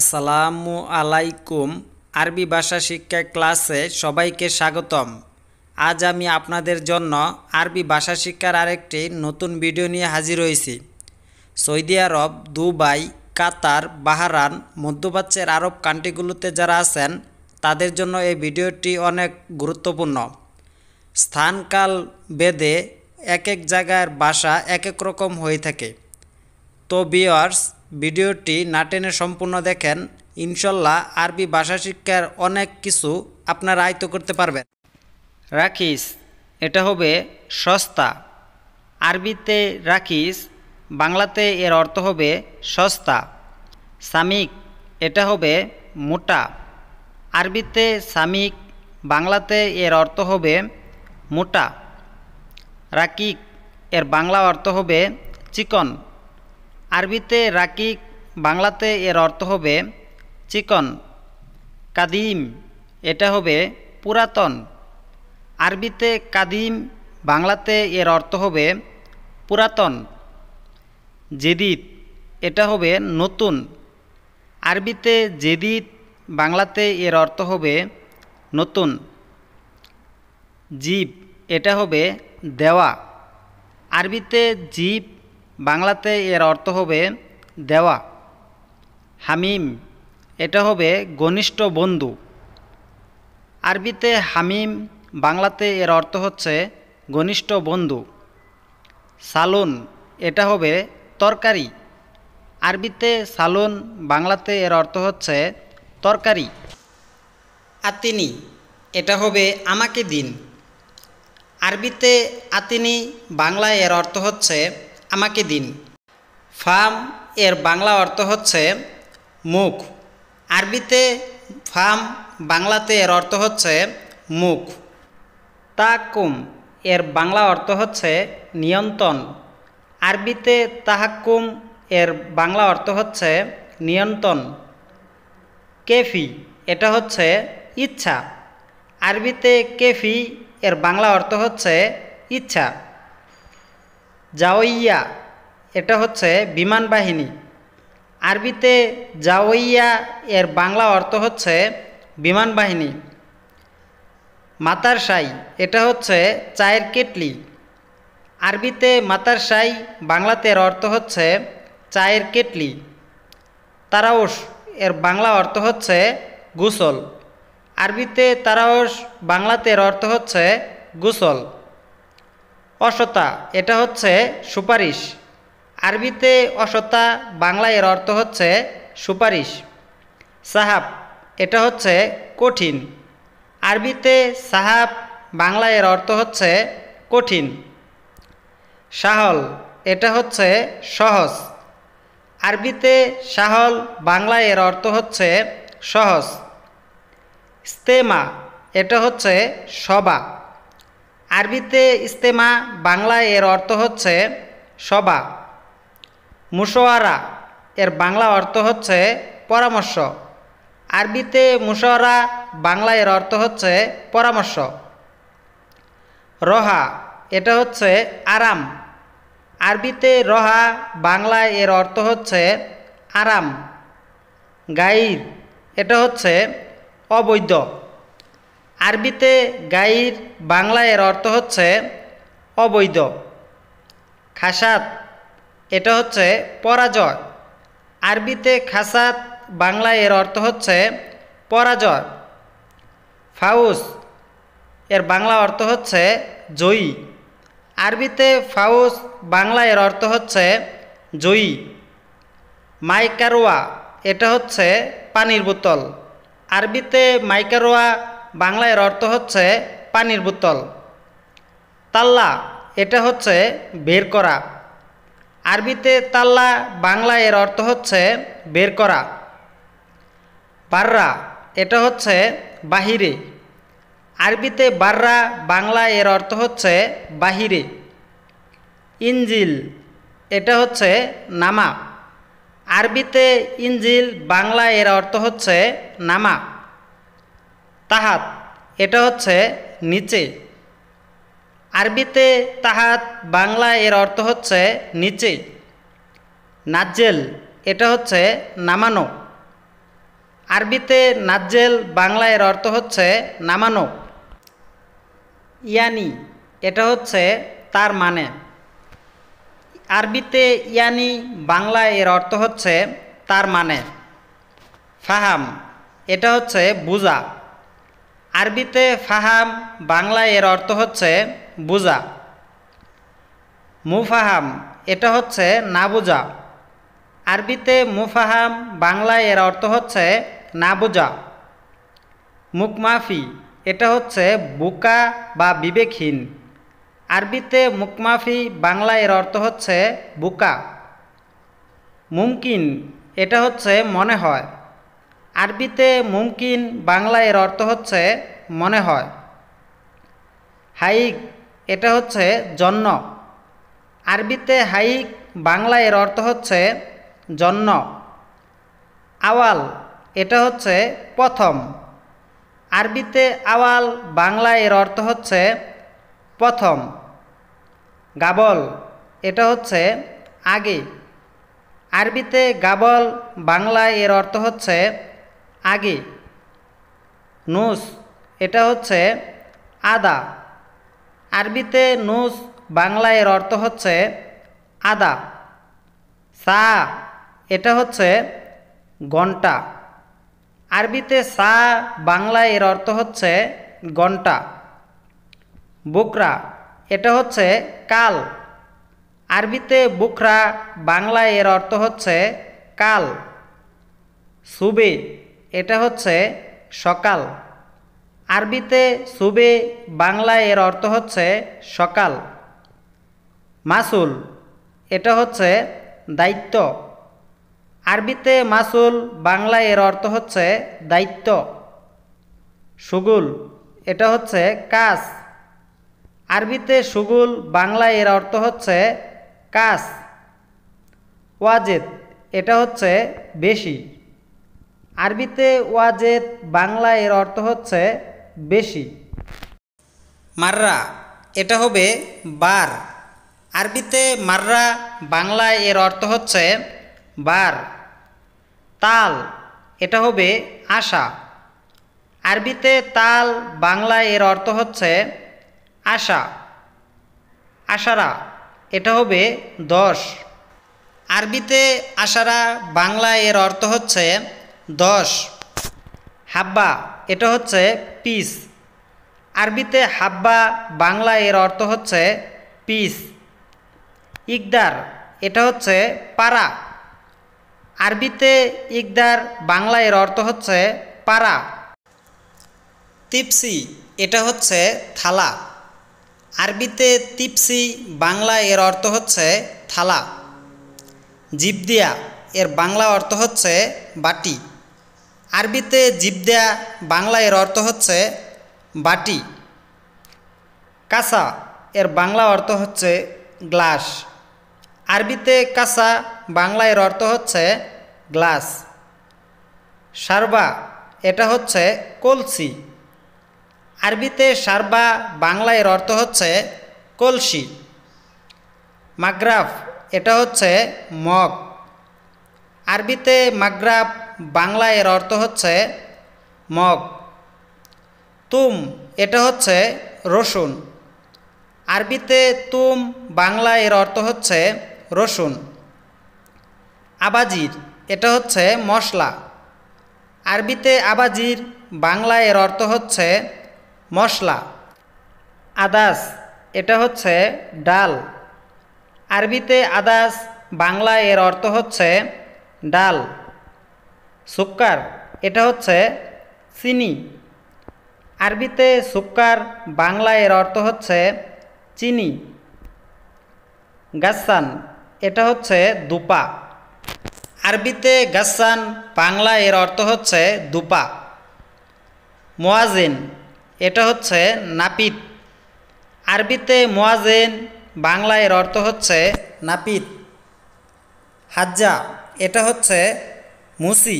আসসালামু আলাইকুম আরবি ভাষা শিক্ষা ক্লাসে সবাইকে স্বাগতম আজ আমি আপনাদের জন্য আরবি ভাষা শিক্ষার আরেকটি নতুন ভিডিও নিয়ে হাজির হয়েছি সৌদি আরব দুবাই কাতার বাহারান মধ্যপ্রাচ্যের আরব কান্ট্রিগুলোতে যারা আছেন তাদের জন্য এই ভিডিওটি অনেক গুরুত্বপূর্ণ স্থানকাল বেদে এক এক জায়গার বাসা এক এক রকম হয়ে থাকে তো বিয়ার্স ভিডিওটি না টেনে সম্পূর্ণ দেখেন ইনশাল্লাহ আরবি ভাষা শিক্ষার অনেক কিছু আপনার আয়ত্ত করতে পারবেন রাখিস এটা হবে সস্তা আরবিতে রাখিস বাংলাতে এর অর্থ হবে সস্তা সামিক এটা হবে মোটা আরবিতে সামিক বাংলাতে এর অর্থ হবে মোটা রাকিক এর বাংলা অর্থ হবে চিকন আরবিতে রাকিক বাংলাতে এর অর্থ হবে চিকন কাদিম এটা হবে পুরাতন আরবিতে কাদিম বাংলাতে এর অর্থ হবে পুরাতন জেদিত এটা হবে নতুন আরবিতে জেদিত বাংলাতে এর অর্থ হবে নতুন জীব এটা হবে দেওয়া আরবিতে জীব বাংলাতে এর অর্থ হবে দেওয়া হামিম এটা হবে ঘনিষ্ঠ বন্ধু আরবিতে হামিম বাংলাতে এর অর্থ হচ্ছে ঘনিষ্ঠ বন্ধু সালুন এটা হবে তরকারি আরবিতে সালুন বাংলাতে এর অর্থ হচ্ছে তরকারি আতিনি এটা হবে আমাকে দিন আরবিতে আতিনি বাংলায় এর অর্থ হচ্ছে আমাকে দিন ফাম এর বাংলা অর্থ হচ্ছে মুখ আরবিতে ফাম বাংলাতে এর অর্থ হচ্ছে মুখ তাকুম এর বাংলা অর্থ হচ্ছে নিয়ন্ত্রণ আরবিতে তাহাকুম এর বাংলা অর্থ হচ্ছে নিয়ন্ত্রণ কেফি এটা হচ্ছে ইচ্ছা আরবিতে কেফি এর বাংলা অর্থ হচ্ছে ইচ্ছা জাওয়াইয়া এটা হচ্ছে বিমান বাহিনী আরবিতে জাওয়াইয়া এর বাংলা অর্থ হচ্ছে বিমান বাহিনী মাতার সাই এটা হচ্ছে চায়ের কেটলি আরবিতে মাতার সাই বাংলাতে এর অর্থ হচ্ছে চায়ের কেটলি তারাউস এর বাংলা অর্থ হচ্ছে গুসল আরবিতে তারাউস বাংলাতে এর অর্থ হচ্ছে গুসল অসতা এটা হচ্ছে সুপারিশ আরবিতে অসতা বাংলায় এর অর্থ হচ্ছে সুপারিশ সাহাব এটা হচ্ছে কঠিন আরবিতে সাহাব বাংলায় এর অর্থ হচ্ছে কঠিন সাহল এটা হচ্ছে সহজ আরবিতে সাহল বাংলায় এর অর্থ হচ্ছে সহজ স্তেমা এটা হচ্ছে সবা আরবিতে ইস্তেমা বাংলায় এর অর্থ হচ্ছে সভা মুশোয়ারা এর বাংলা অর্থ হচ্ছে পরামর্শ আরবিতে মুশোয়ারা বাংলা এর অর্থ হচ্ছে পরামর্শ রহা এটা হচ্ছে আরাম আরবিতে রহা বাংলায় এর অর্থ হচ্ছে আরাম গাইর এটা হচ্ছে অবৈধ আরবিতে গাইর বাংলায় এর অর্থ হচ্ছে অবৈধ খাসাত এটা হচ্ছে পরাজয় আরবিতে খাসাত বাংলায় এর অর্থ হচ্ছে পরাজয় ফাউস এর বাংলা অর্থ হচ্ছে জয়ী আরবিতে ফাউস বাংলা এর অর্থ হচ্ছে জয়ী মাইকারোয়া এটা হচ্ছে পানির বোতল আরবিতে মাইকারোয়া বাংলায় এর অর্থ হচ্ছে পানির বোতল তাল্লা এটা হচ্ছে বের করা আরবিতে তাল্লা বাংলায় এর অর্থ হচ্ছে বের করা বাররা এটা হচ্ছে বাহিরে আরবিতে বাররা বাংলায় এর অর্থ হচ্ছে বাহিরে ইঞ্জিল এটা হচ্ছে নামা আরবিতে ইঞ্জিল বাংলায় এর অর্থ হচ্ছে নামা তাহাত এটা হচ্ছে নিচে আরবিতে তাহাত বাংলা এর অর্থ হচ্ছে নিচে নাজ্জেল এটা হচ্ছে নামানো আরবিতে নাজ্জেল বাংলা এর অর্থ হচ্ছে নামানো ইয়ানি এটা হচ্ছে তার মানে আরবিতে ইয়ানি বাংলা এর অর্থ হচ্ছে তার মানে ফাহাম এটা হচ্ছে বুজা আরবিতে ফাহাম বাংলায় এর অর্থ হচ্ছে বুজা মুফাহাম এটা হচ্ছে না বুজা আরবিতে মুফাহাম বাংলায় এর অর্থ হচ্ছে না বুজা মুকমাফি এটা হচ্ছে বুকা বা বিবেকহীন আরবিতে মুকমাফি বাংলায় এর অর্থ হচ্ছে বুকা মুমকিন এটা হচ্ছে মনে হয় আরবিতে মুমকিন বাংলা এর অর্থ হচ্ছে মনে হয় হাইক এটা হচ্ছে জন্য আরবিতে হাইক বাংলা এর অর্থ হচ্ছে জন্য আওয়াল এটা হচ্ছে প্রথম আরবিতে আওয়াল বাংলা এর অর্থ হচ্ছে প্রথম গাবল এটা হচ্ছে আগে আরবিতে গাবল বাংলায় এর অর্থ হচ্ছে আগে নুস এটা হচ্ছে আদা আরবিতে নুস বাংলায় এর অর্থ হচ্ছে আদা সা এটা হচ্ছে ঘন্টা আরবিতে সা বাংলায় এর অর্থ হচ্ছে ঘন্টা বুকরা এটা হচ্ছে কাল আরবিতে বুকরা বাংলায় এর অর্থ হচ্ছে কাল সুবে এটা হচ্ছে সকাল আরবিতে সুবে বাংলায় এর অর্থ হচ্ছে সকাল মাসুল এটা হচ্ছে দায়িত্ব আরবিতে মাসুল বাংলায় এর অর্থ হচ্ছে দায়িত্ব সুগুল এটা হচ্ছে কাজ আরবিতে সুগুল বাংলায় এর অর্থ হচ্ছে কাজ ওয়াজেদ এটা হচ্ছে বেশি আরবিতে ওয়াজেদ বাংলা এর অর্থ হচ্ছে বেশি মাররা এটা হবে বার আরবিতে মাররা বাংলা এর অর্থ হচ্ছে বার তাল এটা হবে আশা আরবিতে তাল বাংলা এর অর্থ হচ্ছে আশা আশারা এটা হবে দশ আরবিতে আশারা বাংলা এর অর্থ হচ্ছে দশ হাব্বা এটা হচ্ছে পিস আরবিতে হাব্বা বাংলা এর অর্থ হচ্ছে পিস ইকদার এটা হচ্ছে পারা আরবিতে ইকদার বাংলা এর অর্থ হচ্ছে পারা তিপসি এটা হচ্ছে থালা আরবিতে তিপসি বাংলা এর অর্থ হচ্ছে থালা জিবদিয়া এর বাংলা অর্থ হচ্ছে বাটি আরবিতে জীব দেয়া বাংলায় এর অর্থ হচ্ছে বাটি কাঁসা এর বাংলা অর্থ হচ্ছে গ্লাস আরবিতে কাঁসা বাংলা এর অর্থ হচ্ছে গ্লাস সারবা এটা হচ্ছে কলসি আরবিতে সারবা বাংলা এর অর্থ হচ্ছে কলসি মাগ্রাফ এটা হচ্ছে মগ আরবিতে মাগ্রাফ বাংলা এর অর্থ হচ্ছে মগ তুম এটা হচ্ছে রসুন আরবিতে তুম বাংলা এর অর্থ হচ্ছে রসুন আবাজির এটা হচ্ছে মশলা আরবিতে আবাজির বাংলা এর অর্থ হচ্ছে মশলা আদাস এটা হচ্ছে ডাল আরবিতে আদাস বাংলা এর অর্থ হচ্ছে ডাল সুক্কার এটা হচ্ছে চিনি আরবিতে সুক্কার বাংলায় এর অর্থ হচ্ছে চিনি গাসান এটা হচ্ছে দুপা আরবিতে গাসান বাংলা এর অর্থ হচ্ছে দুপা মোয়াজিন এটা হচ্ছে নাপিত আরবিতে মোয়াজেন বাংলা এর অর্থ হচ্ছে নাপিত হাজ্জা এটা হচ্ছে মুসি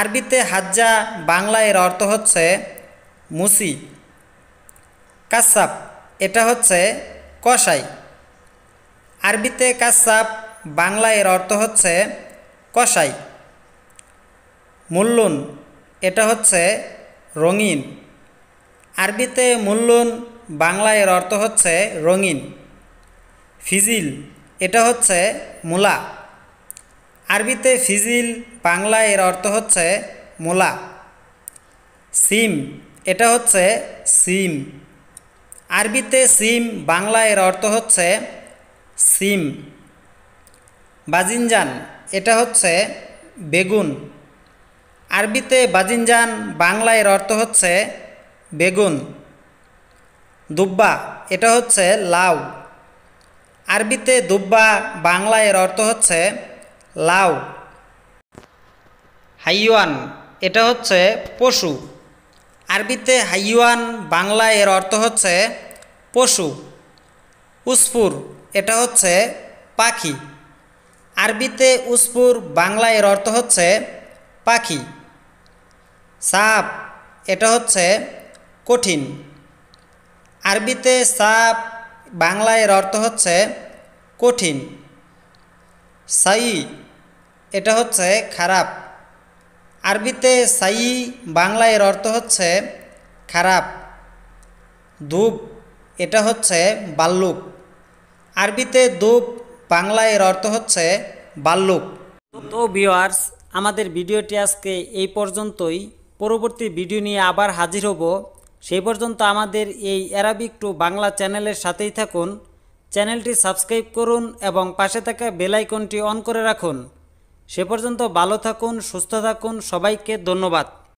আরবিতে হাজ্জা বাংলায়ের অর্থ হচ্ছে মুসি কাসাপ এটা হচ্ছে কসাই আরবিতে কাসাপ বাংলায়ের অর্থ হচ্ছে কসাই মুল্লুন এটা হচ্ছে রঙিন আরবিতে মুল্লুন বাংলায়ের অর্থ হচ্ছে রঙিন ফিজিল এটা হচ্ছে মূলা আরবিতে ফিজিল বাংলা এর অর্থ হচ্ছে মোলা সিম এটা হচ্ছে সিম আরবিতে সিম বাংলা এর অর্থ হচ্ছে সিম বাজিনজান এটা হচ্ছে বেগুন আরবিতে বাজিনজান বাংলা এর অর্থ হচ্ছে বেগুন দুব্বা এটা হচ্ছে লাউ আরবিতে দুব্বা বাংলা এর অর্থ হচ্ছে লাউ হাইওয়ান এটা হচ্ছে পশু আরবিতে হাইওয়ান বাংলা এর অর্থ হচ্ছে পশু উসফুর এটা হচ্ছে পাখি আরবিতে উসফুর বাংলা এর অর্থ হচ্ছে পাখি সাপ এটা হচ্ছে কঠিন আরবিতে সাপ বাংলা এর অর্থ হচ্ছে কঠিন সাই এটা হচ্ছে খারাপ আরবিতে সাই বাংলা এর অর্থ হচ্ছে খারাপ ধূপ এটা হচ্ছে বাল্লুক আরবিতে ধূপ বাংলা এর অর্থ হচ্ছে বাল্লুক তো ভিওয়ার্স আমাদের ভিডিওটি আজকে এই পর্যন্তই পরবর্তী ভিডিও নিয়ে আবার হাজির হব সেই পর্যন্ত আমাদের এই অ্যারাবিক টু বাংলা চ্যানেলের সাথেই থাকুন চ্যানেলটি সাবস্ক্রাইব করুন এবং পাশে থাকা বেলাইকনটি অন করে রাখুন সে পর্যন্ত ভালো থাকুন সুস্থ থাকুন সবাইকে ধন্যবাদ